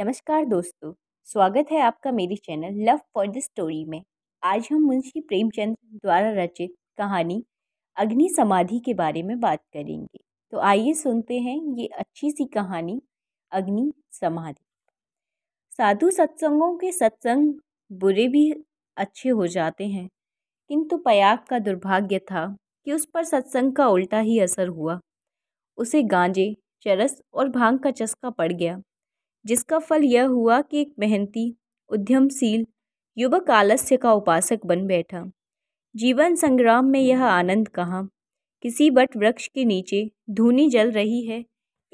नमस्कार दोस्तों स्वागत है आपका मेरे channel love for the story में आज हम मुंशी प्रेमचंद द्वारा रचित कहानी अग्नि समाधि के बारे में बात करेंगे तो आइए सुनते हैं ये अच्छी सी कहानी अग्नि समाधि साधु सत्संगों के सत्संग बुरे भी अच्छे हो जाते हैं किंतु पयाग का दुर्भाग्य था कि उस पर सत्संग का उल्टा ही असर हुआ उसे गांजे चरस और भांग का चस्का पड़ गया जिसका फल यह हुआ कि एक मेहनती उद्यमशील युवक आलस्य का उपासक बन बैठा जीवन संग्राम में यह आनंद कहाँ किसी बट वृक्ष के नीचे धूनी जल रही है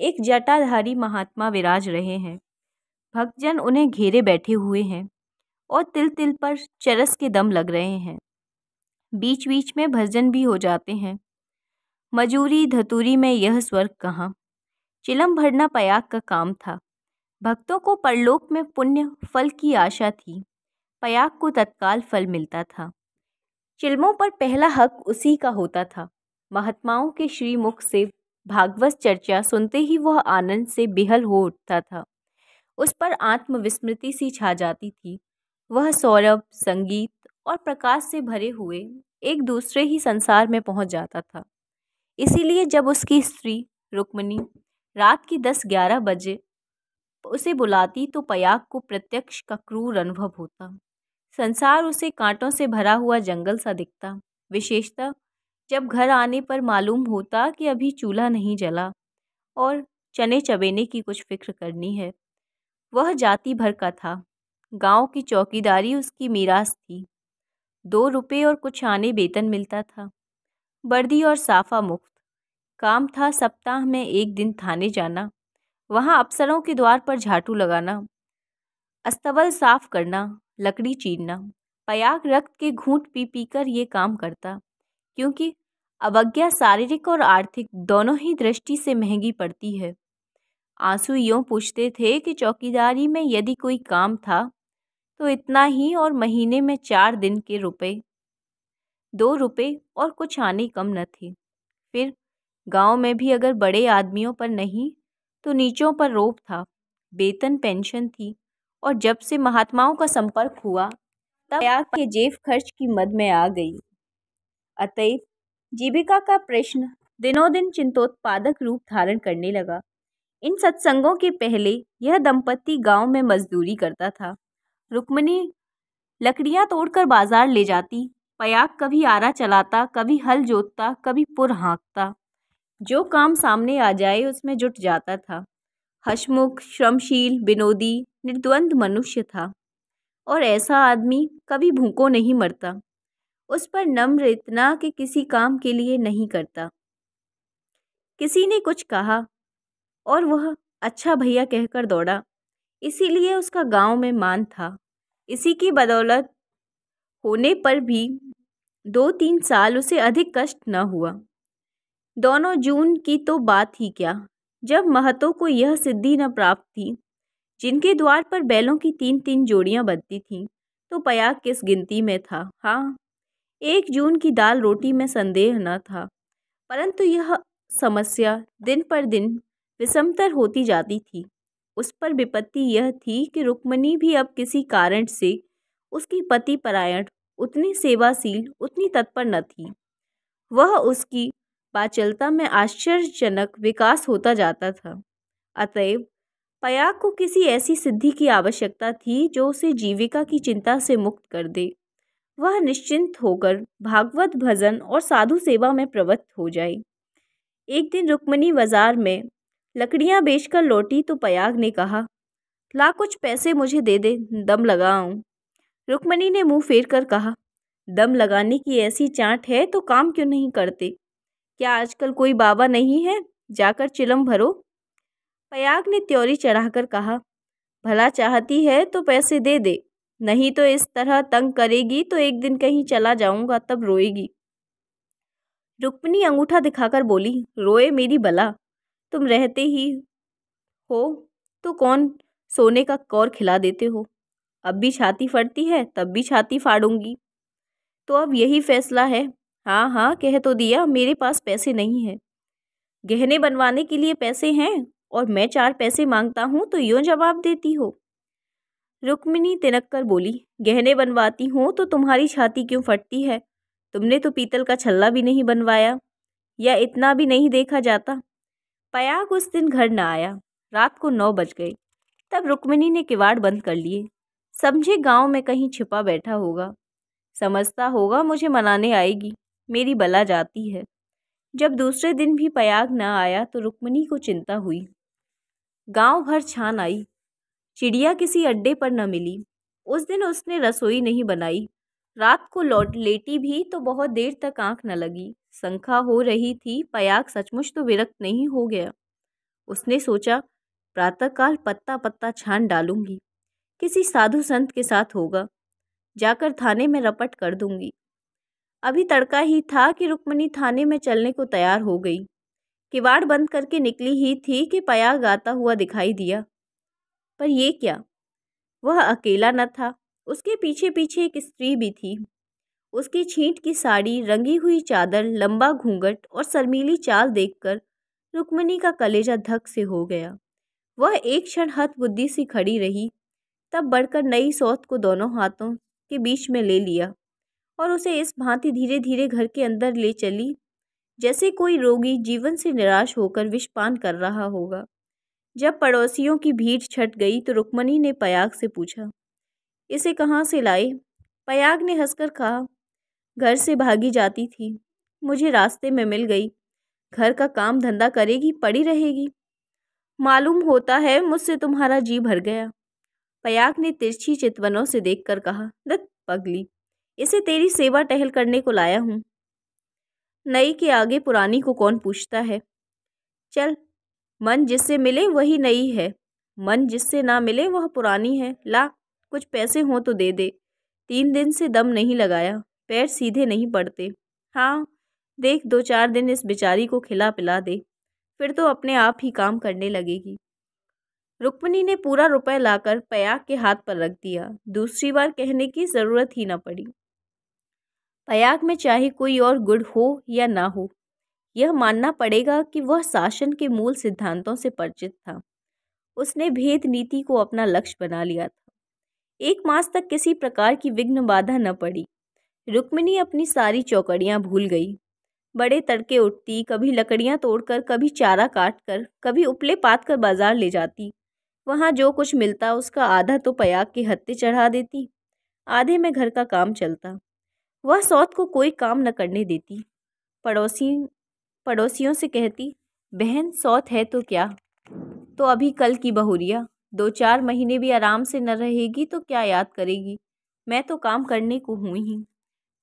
एक जटाधारी महात्मा विराज रहे हैं भक्तजन उन्हें घेरे बैठे हुए हैं और तिल तिल पर चरस के दम लग रहे हैं बीच बीच में भजन भी हो जाते हैं मजूरी धतूरी में यह स्वर्ग कहाँ चिलम भरना पयाग का काम था भक्तों को परलोक में पुण्य फल की आशा थी पयाग को तत्काल फल मिलता था चिल्मों पर पहला हक उसी का होता था महात्माओं के श्रीमुख से भागवत चर्चा सुनते ही वह आनंद से बेहल हो उठता था उस पर आत्मविस्मृति सी छा जाती थी वह सौरभ संगीत और प्रकाश से भरे हुए एक दूसरे ही संसार में पहुंच जाता था इसीलिए जब उसकी स्त्री रुक्मणी रात की दस ग्यारह बजे उसे बुलाती तो पयाग को प्रत्यक्ष का क्रूर अनुभव होता संसार उसे कांटों से भरा हुआ जंगल सा दिखता विशेषतः जब घर आने पर मालूम होता कि अभी चूल्हा नहीं जला और चने चबेने की कुछ फिक्र करनी है वह जाति भर का था गांव की चौकीदारी उसकी मीरास थी दो रुपये और कुछ आने वेतन मिलता था बर्दी और साफा मुफ्त काम था सप्ताह में एक दिन थाने जाना वहाँ अफसरों के द्वार पर झाटू लगाना अस्तबल साफ करना लकड़ी चीरना पयाग रक्त के घूंट पी पी कर ये काम करता क्योंकि अवज्ञा शारीरिक और आर्थिक दोनों ही दृष्टि से महंगी पड़ती है आंसू यूँ पूछते थे कि चौकीदारी में यदि कोई काम था तो इतना ही और महीने में चार दिन के रुपए दो रुपए और कुछ आने कम न थे फिर गांव में भी अगर बड़े आदमियों पर नहीं तो नीचों पर रोप था वेतन पेंशन थी और जब से महात्माओं का संपर्क हुआ तब त्याग के जेब खर्च की मद में आ गई अतएव जीविका का प्रश्न दिनों दिन चिंतोत्पादक रूप धारण करने लगा इन सत्संगों के पहले यह दंपत्ति गांव में मजदूरी करता था रुक्मणी लकड़ियां तोड़कर बाजार ले जाती पयाग कभी आरा चलाता कभी हल जोतता कभी पुर हाँकता जो काम सामने आ जाए उसमें जुट जाता था हसमुख श्रमशील विनोदी निर्द्वंद मनुष्य था और ऐसा आदमी कभी भूखों नहीं मरता उस पर नम्र इतना कि किसी काम के लिए नहीं करता किसी ने कुछ कहा और वह अच्छा भैया कहकर दौड़ा इसीलिए उसका गांव में मान था इसी की बदौलत होने पर भी दो तीन साल उसे अधिक कष्ट न हुआ दोनों जून की तो बात ही क्या जब महतो को यह सिद्धि न प्राप्त थी जिनके द्वार पर बैलों की तीन तीन जोड़ियां बनती थीं तो पयाग किस गिनती में था हाँ एक जून की दाल रोटी में संदेह न था परंतु यह समस्या दिन पर दिन विषमतर होती जाती थी उस पर विपत्ति यह थी कि रुक्मणी भी अब किसी कारण से उसकी पति परायण उतनी सेवाशील उतनी तत्पर न थी वह उसकी बाचलता में आश्चर्यजनक विकास होता जाता था अतएव पयाग को किसी ऐसी सिद्धि की आवश्यकता थी जो उसे जीविका की चिंता से मुक्त कर दे वह निश्चिंत होकर भागवत भजन और साधु सेवा में प्रवृत्त हो जाए एक दिन रुक्मणी बाजार में लकड़ियां बेचकर लौटी तो पयाग ने कहा ला कुछ पैसे मुझे दे दे दम लगाऊं रुक्मणी ने मुंह फेर कर कहा दम लगाने की ऐसी चाट है तो काम क्यों नहीं करते क्या आजकल कोई बाबा नहीं है जाकर चिलम भरो पयाग ने त्योरी चढ़ाकर कहा भला चाहती है तो पैसे दे दे नहीं तो इस तरह तंग करेगी तो एक दिन कहीं चला जाऊंगा तब रोएगी रुक्मिणी अंगूठा दिखाकर बोली रोए मेरी बला तुम रहते ही हो तो कौन सोने का कौर खिला देते हो अब भी छाती फटती है तब भी छाती फाड़ूंगी तो अब यही फैसला है हाँ हाँ कह तो दिया मेरे पास पैसे नहीं है गहने बनवाने के लिए पैसे हैं और मैं चार पैसे मांगता हूँ तो यूँ जवाब देती हो रुक्मिनी कर बोली गहने बनवाती हूँ तो तुम्हारी छाती क्यों फटती है तुमने तो पीतल का छल्ला भी नहीं बनवाया या इतना भी नहीं देखा जाता पयाग उस दिन घर न आया रात को नौ बज गए तब रुक्मिनी ने किवाड़ बंद कर लिए समझे गांव में कहीं छिपा बैठा होगा समझता होगा मुझे मनाने आएगी मेरी बला जाती है जब दूसरे दिन भी पयाग न आया तो रुक्मणी को चिंता हुई गांव भर छान आई चिड़िया किसी अड्डे पर न मिली उस दिन उसने रसोई नहीं बनाई रात को लौट लेटी भी तो बहुत देर तक आंख न लगी शंखा हो रही थी पयाग सचमुच तो विरक्त नहीं हो गया उसने सोचा प्रातःकाल पत्ता पत्ता छान डालूंगी किसी साधु संत के साथ होगा जाकर थाने में रपट कर दूंगी अभी तड़का ही था कि रुक्मणी थाने में चलने को तैयार हो गई किवाड़ बंद करके निकली ही थी कि पया गाता हुआ दिखाई दिया पर ये क्या वह अकेला न था उसके पीछे पीछे एक स्त्री भी थी उसकी छींट की साड़ी रंगी हुई चादर लंबा घूंघट और शर्मीली चाल देखकर रुक्मणी का कलेजा धक से हो गया वह एक क्षण हथ बुद्धि सी खड़ी रही तब बढ़कर नई सौत को दोनों हाथों के बीच में ले लिया और उसे इस भांति धीरे धीरे घर के अंदर ले चली जैसे कोई रोगी जीवन से निराश होकर विषपान कर रहा होगा जब पड़ोसियों की भीड़ छट गई तो रुक्मणी ने पयाग से पूछा इसे कहाँ से लाए पयाग ने हंसकर कहा घर से भागी जाती थी मुझे रास्ते में मिल गई घर का काम धंधा करेगी पड़ी रहेगी मालूम होता है मुझसे तुम्हारा जी भर गया पयाग ने तिरछी चितवनों से देखकर कहा दत्त पगली इसे तेरी सेवा टहल करने को लाया हूँ नई के आगे पुरानी को कौन पूछता है चल मन जिससे मिले वही नई है मन जिससे ना मिले वह पुरानी है ला कुछ पैसे हों तो दे दे तीन दिन से दम नहीं लगाया पैर सीधे नहीं पड़ते हाँ देख दो चार दिन इस बेचारी को खिला पिला दे फिर तो अपने आप ही काम करने लगेगी रुक्मणी ने पूरा रुपए लाकर पयाग के हाथ पर रख दिया दूसरी बार कहने की ज़रूरत ही न पड़ी पयाग में चाहे कोई और गुण हो या ना हो यह मानना पड़ेगा कि वह शासन के मूल सिद्धांतों से परिचित था उसने भेद नीति को अपना लक्ष्य बना लिया था एक मास तक किसी प्रकार की विघ्न बाधा न पड़ी रुक्मिणी अपनी सारी चौकड़ियाँ भूल गई बड़े तड़के उठती कभी लकड़ियाँ तोड़कर कभी चारा काट कर कभी उपले पात कर बाजार ले जाती वहाँ जो कुछ मिलता उसका आधा तो पयाग के हत्ते चढ़ा देती आधे में घर का काम चलता वह सौत को कोई काम न करने देती पड़ोसी पड़ोसियों से कहती बहन सौत है तो क्या तो अभी कल की बहुरिया दो चार महीने भी आराम से न रहेगी तो क्या याद करेगी मैं तो काम करने को हूँ ही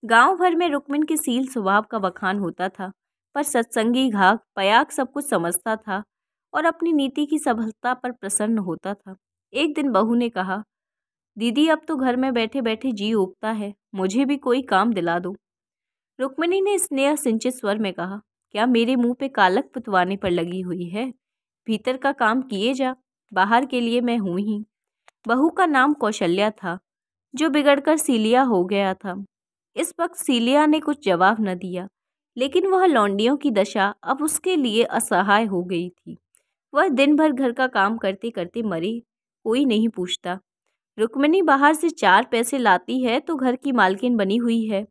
गांव भर में रुकमिन के सील स्वभाव का बखान होता था पर सत्संगी घाक पयाग सब कुछ समझता था और अपनी नीति की सफलता पर प्रसन्न होता था एक दिन बहू ने कहा दीदी अब तो घर में बैठे बैठे जी उगता है मुझे भी कोई काम दिला दो रुक्मिणी ने स्नेह सिंचित स्वर में कहा क्या मेरे मुंह पे कालक पुतवाने पर लगी हुई है भीतर का काम किए जा बाहर के लिए मैं हूं ही बहू का नाम कौशल्या था जो बिगड़कर सीलिया हो गया था इस वक्त सीलिया ने कुछ जवाब न दिया लेकिन वह लौंडियों की दशा अब उसके लिए असहाय हो गई थी वह दिन भर घर का काम करते करते मरे कोई नहीं पूछता रुक्मिनी बाहर से चार पैसे लाती है तो घर की मालकिन बनी हुई है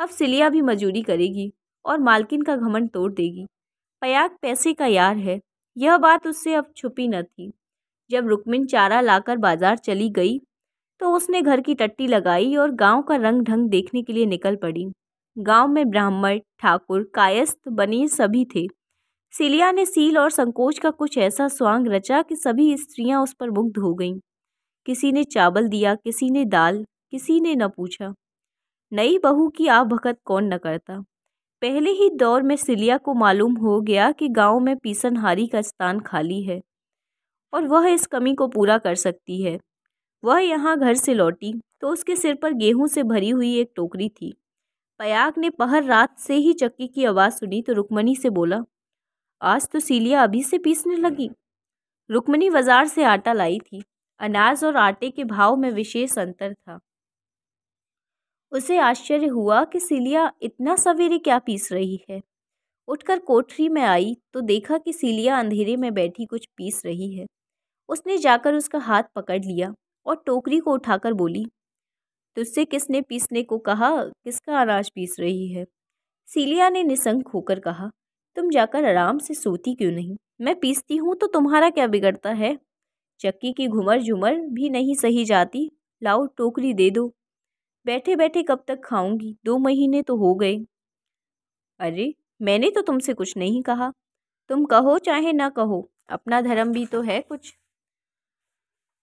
अब सिलिया भी मजूरी करेगी और मालकिन का घमंड तोड़ देगी पयाग पैसे का यार है यह बात उससे अब छुपी न थी जब रुक्मिन चारा लाकर बाजार चली गई तो उसने घर की टट्टी लगाई और गांव का रंग ढंग देखने के लिए निकल पड़ी गांव में ब्राह्मण ठाकुर कायस्थ बनी सभी थे सिलिया ने सील और संकोच का कुछ ऐसा स्वांग रचा कि सभी स्त्रियां उस पर मुग्ध हो गईं किसी ने चावल दिया किसी ने दाल किसी ने न पूछा नई बहू की आ भगत कौन न करता पहले ही दौर में सिलिया को मालूम हो गया कि गांव में पीसनहारी का स्थान खाली है और वह इस कमी को पूरा कर सकती है वह यहाँ घर से लौटी तो उसके सिर पर गेहूं से भरी हुई एक टोकरी थी पयाग ने पहर रात से ही चक्की की आवाज़ सुनी तो रुकमणी से बोला आज तो सीलिया अभी से पीसने लगी रुक्मणी बाजार से आटा लाई थी अनाज और आटे के भाव में विशेष अंतर था उसे आश्चर्य हुआ कि सीलिया इतना सवेरे क्या पीस रही है उठकर कोठरी में आई तो देखा कि सीलिया अंधेरे में बैठी कुछ पीस रही है उसने जाकर उसका हाथ पकड़ लिया और टोकरी को उठाकर बोली तुझसे किसने पीसने को कहा किसका अनाज पीस रही है सीलिया ने निसंग होकर कहा तुम जाकर आराम से सोती क्यों नहीं मैं पीसती हूँ तो तुम्हारा क्या बिगड़ता है चक्की की घुमर झुमर भी नहीं सही जाती लाओ टोकरी दे दो बैठे बैठे कब तक खाऊंगी दो महीने तो हो गए अरे मैंने तो तुमसे कुछ नहीं कहा तुम कहो चाहे ना कहो अपना धर्म भी तो है कुछ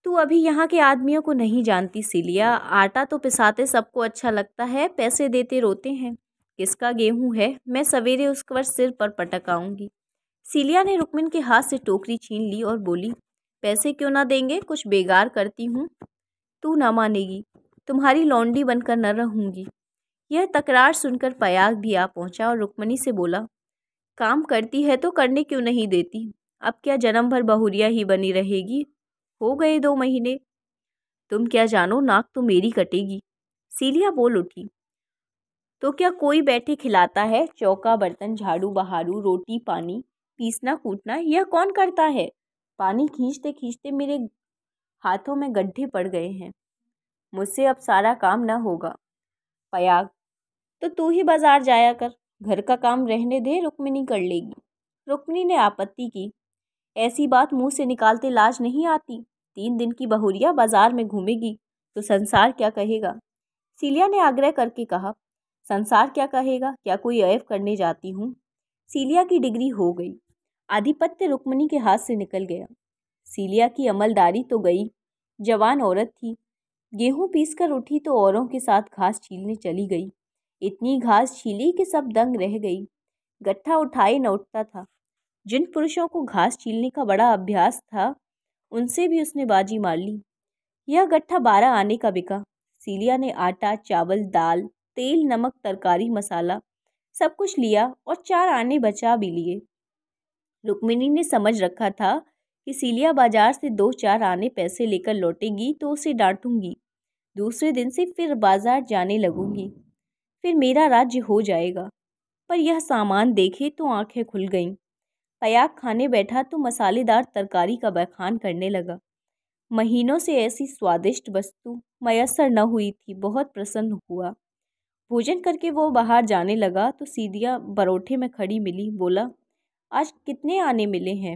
तू अभी यहाँ के आदमियों को नहीं जानती सिलिया आटा तो पिसाते सबको अच्छा लगता है पैसे देते रोते हैं किसका गेहूं है मैं सवेरे उस पर सिर पर पटक आऊँगी सीलिया ने रुकमिन के हाथ से टोकरी छीन ली और बोली पैसे क्यों ना देंगे कुछ बेगार करती हूँ तू ना मानेगी तुम्हारी लौंडी बनकर न रहूँगी यह तकरार सुनकर पयाग भी आ पहुँचा और रुक्मणी से बोला काम करती है तो करने क्यों नहीं देती अब क्या जन्म भर बहुरिया ही बनी रहेगी हो गए दो महीने तुम क्या जानो नाक तो मेरी कटेगी सीलिया बोल उठी तो क्या कोई बैठे खिलाता है चौका बर्तन झाड़ू बहारू रोटी पानी पीसना कूटना यह कौन करता है पानी खींचते खींचते मेरे हाथों में गड्ढे पड़ गए हैं मुझसे अब सारा काम ना होगा फयाग तो तू ही बाज़ार जाया कर घर का काम रहने दे रुक्मिनी कर लेगी रुक्मिनी ने आपत्ति की ऐसी बात मुंह से निकालते लाज नहीं आती तीन दिन की बहुरिया बाजार में घूमेगी तो संसार क्या कहेगा सीलिया ने आग्रह करके कहा संसार क्या कहेगा क्या कोई अयव करने जाती हूँ सीलिया की डिग्री हो गई आधिपत्य रुक्मणी के हाथ से निकल गया सीलिया की अमलदारी तो गई जवान औरत थी गेहूं पीसकर उठी तो औरों के साथ घास छीलने चली गई इतनी घास छीली कि सब दंग रह गई गट्ठा उठाए न उठता था जिन पुरुषों को घास छीलने का बड़ा अभ्यास था उनसे भी उसने बाजी मार ली यह गट्ठा बारह आने का बिका सीलिया ने आटा चावल दाल तेल नमक तरकारी मसाला सब कुछ लिया और चार आने बचा भी लिए रुक्मिनी ने समझ रखा था कि सीलिया बाजार से दो चार आने पैसे लेकर लौटेगी तो उसे डांटूंगी दूसरे दिन से फिर बाजार जाने लगूंगी फिर मेरा राज्य हो जाएगा पर यह सामान देखे तो आंखें खुल गईं पयाग खाने बैठा तो मसालेदार तरकारी का बखान करने लगा महीनों से ऐसी स्वादिष्ट वस्तु मयसर न हुई थी बहुत प्रसन्न हुआ भोजन करके वो बाहर जाने लगा तो सीधिया बरोठे में खड़ी मिली बोला आज कितने आने मिले हैं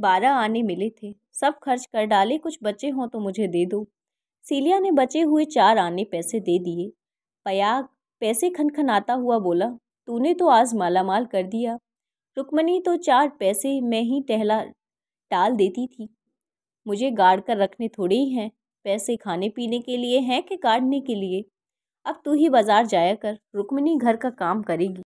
बारह आने मिले थे सब खर्च कर डाले कुछ बचे हों तो मुझे दे दो सीलिया ने बचे हुए चार आने पैसे दे दिए पयाग पैसे खनखनाता हुआ बोला तूने तो आज मालामाल कर दिया रुक्मणी तो चार पैसे मैं ही टहला टाल देती थी मुझे गाड़ कर रखने थोड़े ही हैं पैसे खाने पीने के लिए हैं कि काटने के लिए अब तू ही बाज़ार जाया कर रुक्मणी घर का काम करेगी